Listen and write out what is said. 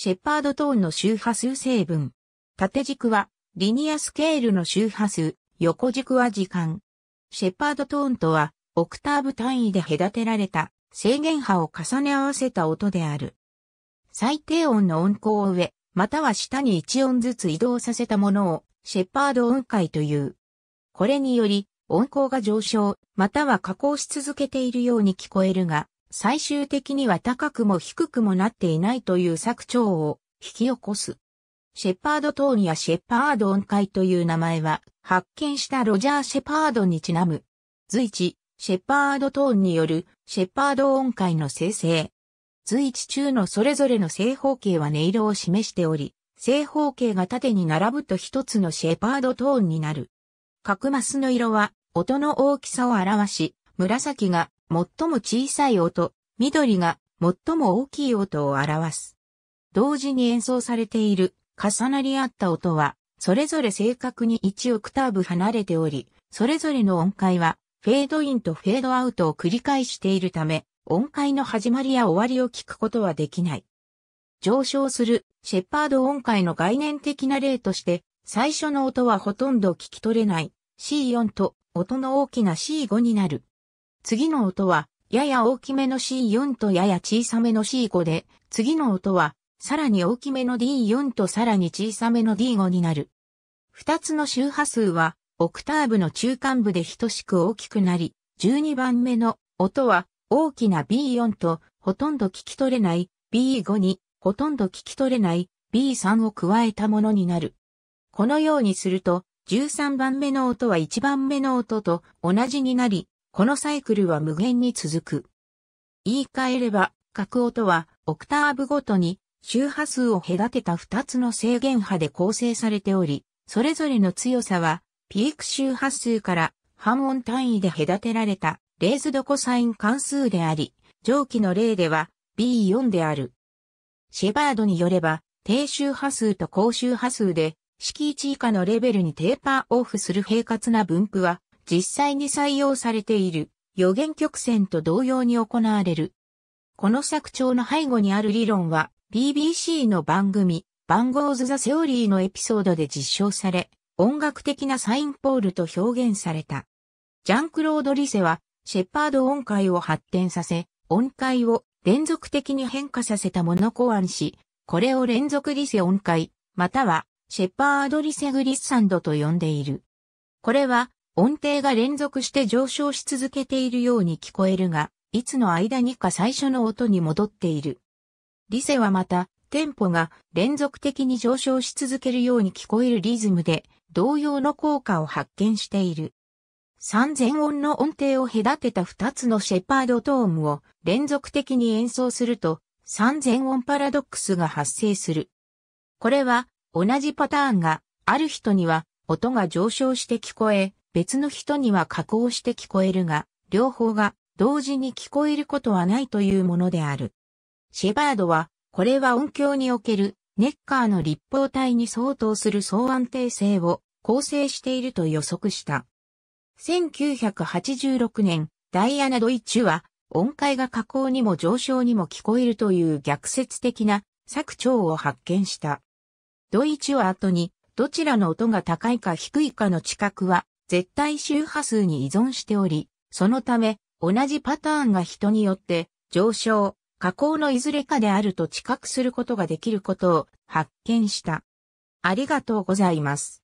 シェパードトーンの周波数成分。縦軸は、リニアスケールの周波数、横軸は時間。シェパードトーンとは、オクターブ単位で隔てられた制限波を重ね合わせた音である。最低音の音高を上、または下に1音ずつ移動させたものを、シェパード音階という。これにより、音高が上昇、または下降し続けているように聞こえるが、最終的には高くも低くもなっていないという作長を引き起こす。シェパードトーンやシェパード音階という名前は、発見したロジャー・シェパードにちなむ。随一、シェパードトーンによるシェパード音階の生成。随一中のそれぞれの正方形は音色を示しており、正方形が縦に並ぶと一つのシェパードトーンになる。角マスの色は音の大きさを表し、紫が最も小さい音、緑が最も大きい音を表す。同時に演奏されている重なり合った音は、それぞれ正確に1オクターブ離れており、それぞれの音階は、フェードインとフェードアウトを繰り返しているため、音階の始まりや終わりを聞くことはできない。上昇するシェパード音階の概念的な例として、最初の音はほとんど聞き取れない C4 と音の大きな C5 になる。次の音は、やや大きめの C4 とやや小さめの C5 で、次の音は、さらに大きめの D4 とさらに小さめの D5 になる。二つの周波数は、オクターブの中間部で等しく大きくなり、12番目の音は、大きな B4 と、ほとんど聞き取れない B5 に、ほとんど聞き取れない B3 を加えたものになる。このようにすると、13番目の音は1番目の音と同じになり、このサイクルは無限に続く。言い換えれば、角音は、オクターブごとに、周波数を隔てた2つの制限波で構成されており、それぞれの強さは、ピーク周波数から半音単位で隔てられた、レーズドコサイン関数であり、上記の例では B4 である。シェバードによれば、低周波数と高周波数で、敷地以下のレベルにテーパーオフする平滑な分布は、実際に採用されている予言曲線と同様に行われる。この作調の背後にある理論は BBC の番組番号図ザセオリーのエピソードで実証され、音楽的なサインポールと表現された。ジャンクロード・リセは、シェパード音階を発展させ、音階を連続的に変化させたもの考案し、これを連続リセ音階、または、シェパード・リセグリッサンドと呼んでいる。これは、音程が連続して上昇し続けているように聞こえるが、いつの間にか最初の音に戻っている。リセはまた、テンポが連続的に上昇し続けるように聞こえるリズムで、同様の効果を発見している。3000音の音程を隔てた2つのシェパードトームを連続的に演奏すると、3000音パラドックスが発生する。これは、同じパターンが、ある人には、音が上昇して聞こえ、別の人には加工して聞こえるが、両方が同時に聞こえることはないというものである。シェバードは、これは音響におけるネッカーの立方体に相当する相安定性を構成していると予測した。1986年、ダイアナ・ドイチュは、音階が加工にも上昇にも聞こえるという逆説的な作長を発見した。ドイチュは後に、どちらの音が高いか低いかの知覚は絶対周波数に依存しており、そのため、同じパターンが人によって、上昇、下降のいずれかであると知覚することができることを発見した。ありがとうございます。